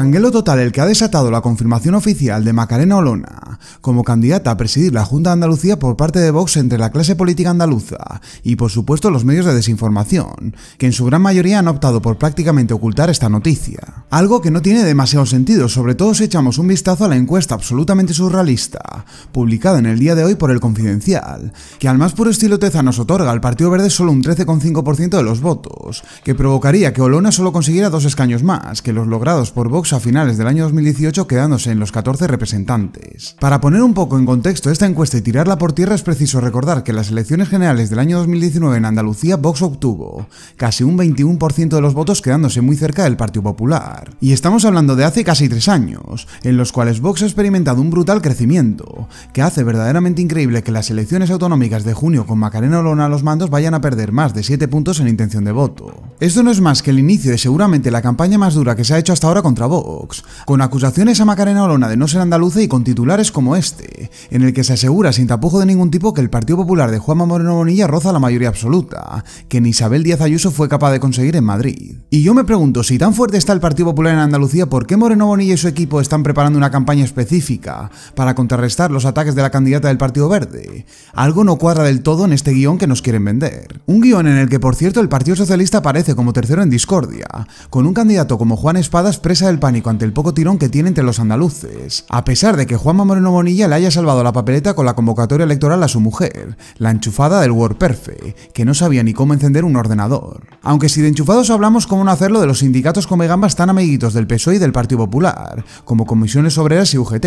canguelo total el que ha desatado la confirmación oficial de Macarena Olona como candidata a presidir la Junta de Andalucía por parte de Vox entre la clase política andaluza y por supuesto los medios de desinformación, que en su gran mayoría han optado por prácticamente ocultar esta noticia. Algo que no tiene demasiado sentido, sobre todo si echamos un vistazo a la encuesta absolutamente surrealista, publicada en el día de hoy por El Confidencial, que al más puro estilo teza nos otorga al Partido Verde solo un 13,5% de los votos, que provocaría que Olona solo consiguiera dos escaños más que los logrados por Vox a finales del año 2018 quedándose en los 14 representantes. Para poner un poco en contexto esta encuesta y tirarla por tierra es preciso recordar que en las elecciones generales del año 2019 en Andalucía Vox obtuvo casi un 21% de los votos quedándose muy cerca del Partido Popular. Y estamos hablando de hace casi tres años, en los cuales Vox ha experimentado un brutal crecimiento, que hace verdaderamente increíble que las elecciones autonómicas de junio con Macarena Olona a los mandos vayan a perder más de 7 puntos en intención de voto. Esto no es más que el inicio de seguramente la campaña más dura que se ha hecho hasta ahora contra Vox, con acusaciones a Macarena Olona de no ser andaluza y con titulares como este, en el que se asegura sin tapujo de ningún tipo que el Partido Popular de Juanma Moreno Bonilla roza la mayoría absoluta, que ni Isabel Díaz Ayuso fue capaz de conseguir en Madrid. Y yo me pregunto, si tan fuerte está el Partido Popular en Andalucía, ¿por qué Moreno Bonilla y su equipo están preparando una campaña específica para contrarrestar los ataques de la candidata del Partido Verde? Algo no cuadra del todo en este guión que nos quieren vender. Un guión en el que, por cierto, el Partido Socialista aparece como tercero en discordia, con un candidato como Juan Espadas presa del pánico ante el poco tirón que tiene entre los andaluces. A pesar de que Juanma Moreno Bonilla le haya salvado la papeleta con la convocatoria electoral a su mujer, la enchufada del Perfe, que no sabía ni cómo encender un ordenador. Aunque si de enchufados hablamos, ¿cómo no hacerlo de los sindicatos comegambas tan amiguitos del PSOE y del Partido Popular, como Comisiones Obreras y UGT,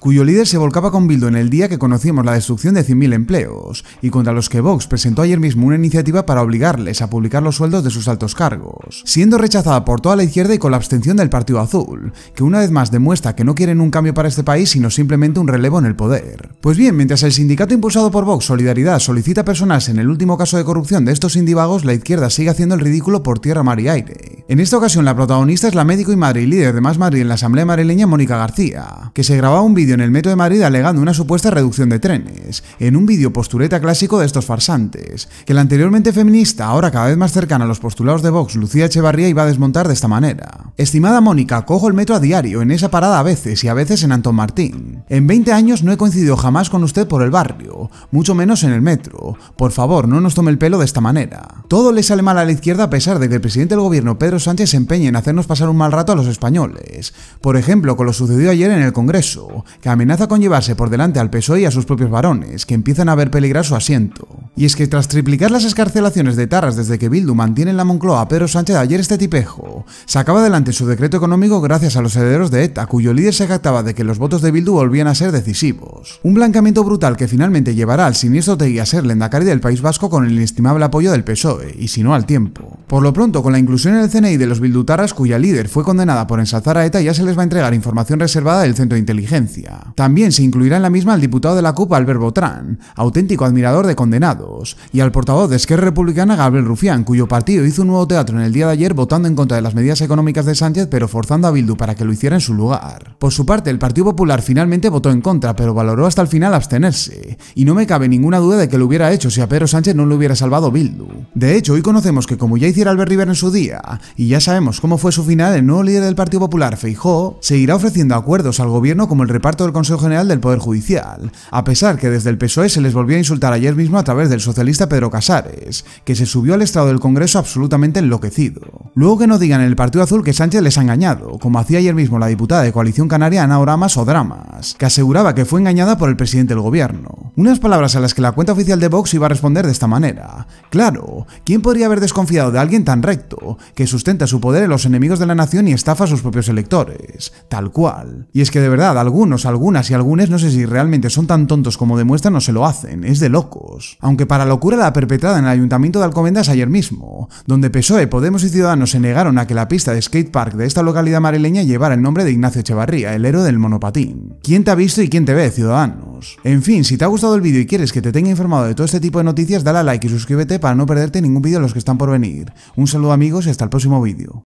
cuyo líder se volcaba con Bildo en el día que conocimos la destrucción de 100.000 empleos, y contra los que Vox presentó ayer mismo una iniciativa para obligarles a publicar los sueldos de sus altos cargos, siendo rechazada por toda la izquierda y con la abstención del Partido Azul, que una vez más demuestra que no quieren un cambio para este país, sino simplemente un relevo en el poder. Pues bien, mientras el sindicato impulsado por Vox Solidaridad solicita personas en el último caso de corrupción de estos indivagos, la izquierda sigue haciendo el ridículo por tierra, mar y aire. En esta ocasión, la protagonista es la médico y madre y líder de Más Madrid en la Asamblea Madrileña, Mónica García, que se grababa un vídeo en el metro de Madrid alegando una supuesta reducción de trenes, en un vídeo postureta clásico de estos farsantes, que la anteriormente feminista, ahora cada vez más cercana a los postulados de Vox, Lucía Echevarría, iba a desmontar de esta manera. Estimada Mónica, cojo el metro a diario, en esa parada a veces y a veces en Anton Martín. En 20 años no he coincidido jamás con usted por el barrio, mucho menos en el metro. Por favor, no nos tome el pelo de esta manera. Todo le sale mal a la izquierda a pesar de que el presidente del gobierno Pedro Sánchez se empeñe en hacernos pasar un mal rato a los españoles. Por ejemplo, con lo sucedido ayer en el Congreso, que amenaza con llevarse por delante al PSOE y a sus propios varones, que empiezan a ver peligrar su asiento. Y es que tras triplicar las escarcelaciones de Tarras desde que Bildu mantiene en la Moncloa pero Pedro Sánchez ayer este tipejo, sacaba adelante su decreto económico gracias a los herederos de ETA, cuyo líder se jactaba de que los votos de Bildu volvían a ser decisivos. Un blanqueamiento brutal que finalmente llevará al siniestro Tegui a ser lendacari del País Vasco con el inestimable apoyo del PSOE, y si no al tiempo. Por lo pronto, con la inclusión en el CNI de los Bildutarras cuya líder fue condenada por ensalzar a ETA, ya se les va a entregar información reservada del centro de inteligencia también se incluirá en la misma al diputado de la CUP Albert Botrán, auténtico admirador de condenados, y al portavoz de Esquerra Republicana Gabriel Rufián, cuyo partido hizo un nuevo teatro en el día de ayer votando en contra de las medidas económicas de Sánchez pero forzando a Bildu para que lo hiciera en su lugar. Por su parte, el Partido Popular finalmente votó en contra, pero valoró hasta el final abstenerse, y no me cabe ninguna duda de que lo hubiera hecho si a Pedro Sánchez no lo hubiera salvado Bildu. De hecho, hoy conocemos que como ya hiciera Albert Rivera en su día, y ya sabemos cómo fue su final, el nuevo líder del Partido Popular, Feijó, seguirá ofreciendo acuerdos al gobierno como el parto del Consejo General del Poder Judicial, a pesar que desde el PSOE se les volvió a insultar ayer mismo a través del socialista Pedro Casares, que se subió al estrado del Congreso absolutamente enloquecido. Luego que no digan en el Partido Azul que Sánchez les ha engañado, como hacía ayer mismo la diputada de Coalición Canaria Ana Oramas o Dramas, que aseguraba que fue engañada por el presidente del gobierno. Unas palabras a las que la cuenta oficial de Vox iba a responder de esta manera. Claro, ¿quién podría haber desconfiado de alguien tan recto, que sustenta su poder en los enemigos de la nación y estafa a sus propios electores? Tal cual. Y es que de verdad, algunos algunas y algunos no sé si realmente son tan tontos como demuestran o se lo hacen, es de locos. Aunque para locura la perpetrada en el ayuntamiento de Alcomendas ayer mismo, donde PSOE, Podemos y Ciudadanos se negaron a que la pista de skatepark de esta localidad marileña llevara el nombre de Ignacio Echevarría, el héroe del monopatín. ¿Quién te ha visto y quién te ve, Ciudadanos? En fin, si te ha gustado el vídeo y quieres que te tenga informado de todo este tipo de noticias, dale a like y suscríbete para no perderte ningún vídeo de los que están por venir. Un saludo amigos y hasta el próximo vídeo.